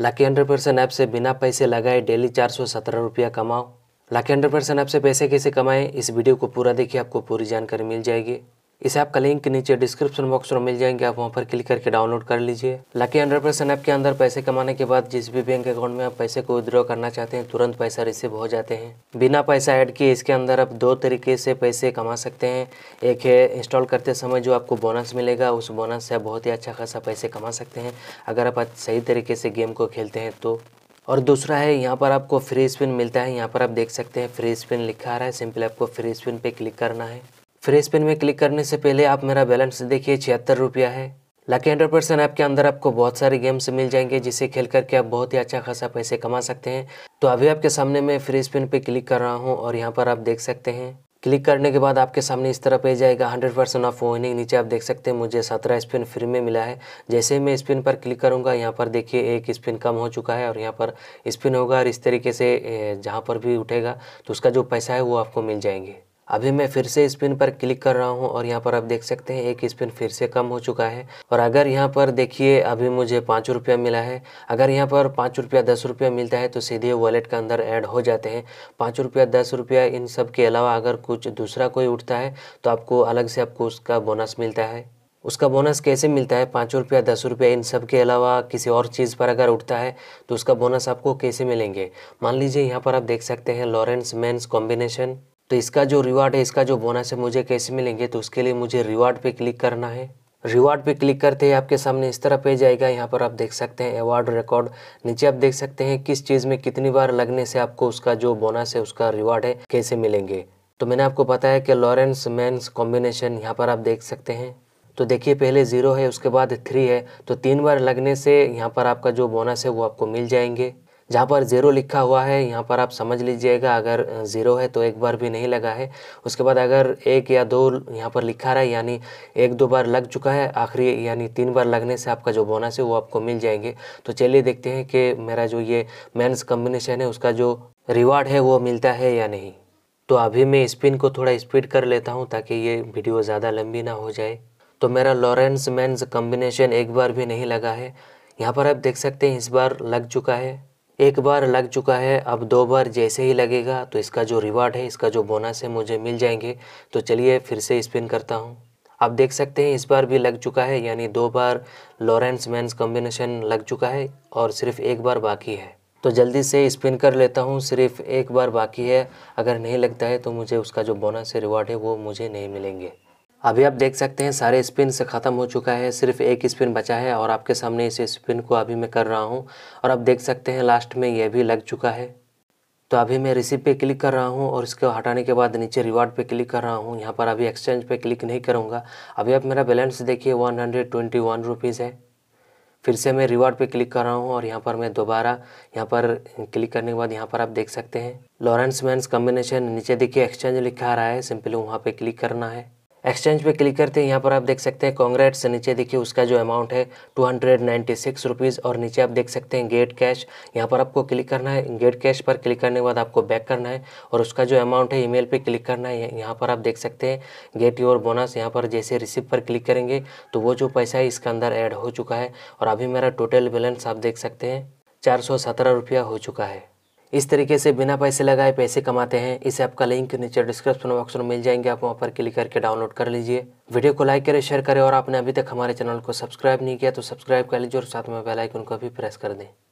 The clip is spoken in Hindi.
लाकी हंड्रेड परसेंट ऐप से बिना पैसे लगाए डेली चार सौ सत्रह रुपया कमाओ लाकी हंड्रेड परसेंट ऐप से पैसे कैसे कमाएं इस वीडियो को पूरा देखिए आपको पूरी जानकारी मिल जाएगी इसे आपका लिंक नीचे डिस्क्रिप्शन बॉक्स में मिल जाएंगे आप वहाँ पर क्लिक करके डाउनलोड कर लीजिए लकी हंड्रेड परसेंट ऐप के अंदर पैसे कमाने के बाद जिस भी बैंक अकाउंट में आप पैसे को विद्रॉ करना चाहते हैं तुरंत पैसा रिसीव हो जाते हैं बिना पैसा ऐड किए इसके अंदर आप दो तरीके से पैसे कमा सकते हैं एक है इंस्टॉल करते समय जो आपको बोनस मिलेगा उस बोनस से आप बहुत ही अच्छा खासा पैसे कमा सकते हैं अगर आप सही तरीके से गेम को खेलते हैं तो और दूसरा है यहाँ पर आपको फ्री स्पिन मिलता है यहाँ पर आप देख सकते हैं फ्री स्पिन लिखा आ रहा है सिंपल आपको फ्री स्पिन पर क्लिक करना है फ्रेश पेन में क्लिक करने से पहले आप मेरा बैलेंस देखिए छिहत्तर रुपया है लाके हंड्रेड परसेंट ऐप के अंदर आपको बहुत सारे गेम्स मिल जाएंगे जिसे खेल करके आप बहुत ही अच्छा खासा पैसे कमा सकते हैं तो अभी आपके सामने मैं फ्री स्पिन पे क्लिक कर रहा हूँ और यहाँ पर आप देख सकते हैं क्लिक करने के बाद आपके सामने इस तरह पे जाएगा हंड्रेड परसेंट ऑफ वनिंग नीचे आप देख सकते हैं मुझे सत्रह स्पिन फ्री में मिला है जैसे ही मैं स्पिन पर क्लिक करूंगा यहाँ पर देखिए एक स्पिन कम हो चुका है और यहाँ पर स्पिन होगा और इस तरीके से जहाँ पर भी उठेगा तो उसका जो पैसा है वो आपको मिल जाएंगे अभी मैं फिर से स्पिन पर क्लिक कर रहा हूँ और यहाँ पर आप देख सकते हैं एक स्पिन फिर से कम हो चुका है और अगर यहाँ पर देखिए अभी मुझे पाँच रुपया मिला है अगर यहाँ पर पाँच रुपया दस रुपया मिलता है तो सीधे वॉलेट के अंदर ऐड हो जाते हैं पाँच रुपया दस रुपया इन सब के अलावा अगर कुछ दूसरा कोई उठता है तो आपको अलग से आपको उसका बोनस मिलता है उसका बोनस कैसे मिलता है पाँच रुपया दस रुपया इन सब के अलावा किसी और चीज़ पर अगर उठता है तो उसका बोनस आपको कैसे मिलेंगे मान लीजिए यहाँ पर आप देख सकते हैं लॉरेंस मेंस कॉम्बिनेशन तो इसका जो रिवार्ड है इसका जो बोनस है मुझे कैसे मिलेंगे तो उसके लिए मुझे रिवार्ड पे क्लिक करना है रिवार्ड पे क्लिक करते ही आपके सामने इस तरह पेज आएगा यहाँ पर आप देख सकते हैं अवार्ड रिकॉर्ड नीचे आप देख सकते हैं किस चीज़ में कितनी बार लगने से आपको उसका जो बोनस है उसका रिवार्ड है कैसे मिलेंगे तो मैंने आपको बताया कि लॉरेंस मैंस कॉम्बिनेशन यहाँ पर आप देख सकते हैं तो देखिए पहले ज़ीरो है उसके बाद थ्री है तो तीन बार लगने से यहाँ पर आपका जो बोनस है वो आपको मिल जाएंगे जहाँ पर ज़ीरो लिखा हुआ है यहाँ पर आप समझ लीजिएगा अगर ज़ीरो है तो एक बार भी नहीं लगा है उसके बाद अगर एक या दो यहाँ पर लिखा रहा है यानी एक दो बार लग चुका है आखिरी यानी तीन बार लगने से आपका जो बोनस है वो आपको मिल जाएंगे तो चलिए देखते हैं कि मेरा जो ये मेन्स कम्बिनेशन है उसका जो रिवार्ड है वो मिलता है या नहीं तो अभी मैं स्पिन को थोड़ा स्पीड कर लेता हूँ ताकि ये वीडियो ज़्यादा लंबी ना हो जाए तो मेरा लॉरेंस मेन्स कम्बिनेशन एक बार भी नहीं लगा है यहाँ पर आप देख सकते हैं इस बार लग चुका है एक बार लग चुका है अब दो बार जैसे ही लगेगा तो इसका जो रिवार्ड है इसका जो बोनस है मुझे मिल जाएंगे तो चलिए फिर से स्पिन करता हूँ आप देख सकते हैं इस बार भी लग चुका है यानी दो बार लॉरेंस मैंस कॉम्बिनेशन लग चुका है और सिर्फ एक बार बाकी है तो जल्दी से स्पिन कर लेता हूँ सिर्फ एक बार बाकी है अगर नहीं लगता है तो मुझे उसका जो बोनस है रिवार्ड है वो मुझे नहीं मिलेंगे अभी आप देख सकते हैं सारे स्पिन से ख़त्म हो चुका है सिर्फ एक स्पिन बचा है और आपके सामने इस स्पिन को अभी मैं कर रहा हूँ और आप देख सकते हैं लास्ट में यह भी लग चुका है तो अभी मैं रिसीव पे क्लिक कर रहा हूँ और इसको हटाने के बाद नीचे रिवार्ड पे क्लिक कर रहा हूँ यहाँ पर अभी एक्सचेंज पे क्लिक नहीं करूँगा अभी आप मेरा बैलेंस देखिए one hundred twenty one rupees है फिर से मैं रिवार्ड पे क्लिक कर रहा हूँ और यहाँ पर मैं दोबारा यहाँ पर क्लिक करने के बाद यहाँ पर आप देख सकते हैं लॉरेंस मैंस कम्बिनेशन नीचे देखिए एक्सचेंज लिखा आ रहा है सिंपली वहाँ पर क्लिक करना है एक्सचेंज पे क्लिक करते हैं यहाँ पर आप देख सकते हैं कॉन्ग्रेट्स से नीचे देखिए उसका जो अमाउंट है two hundred ninety six rupees और नीचे आप देख सकते हैं गेट कैश यहाँ पर आपको क्लिक करना है गेट कैश पर क्लिक करने के बाद आपको बैक करना है और उसका जो अमाउंट है ईमेल पे क्लिक करना है यहाँ पर आप देख सकते हैं गेट योर बोनस यहाँ पर जैसे रिसिप पर क्लिक करेंगे तो वो जो पैसा है इसके अंदर ऐड हो चुका है और अभी मेरा टोटल बैलेंस आप देख सकते हैं चार सौ सत्रह रुपया हो चुका है इस तरीके से बिना पैसे लगाए पैसे कमाते हैं इस ऐप का लिंक नीचे डिस्क्रिप्शन बॉक्स में मिल जाएंगे आप वहाँ पर क्लिक करके डाउनलोड कर लीजिए वीडियो को लाइक करें शेयर करें और आपने अभी तक हमारे चैनल को सब्सक्राइब नहीं किया तो सब्सक्राइब कर लीजिए और साथ में बेलाइकन को भी प्रेस कर दें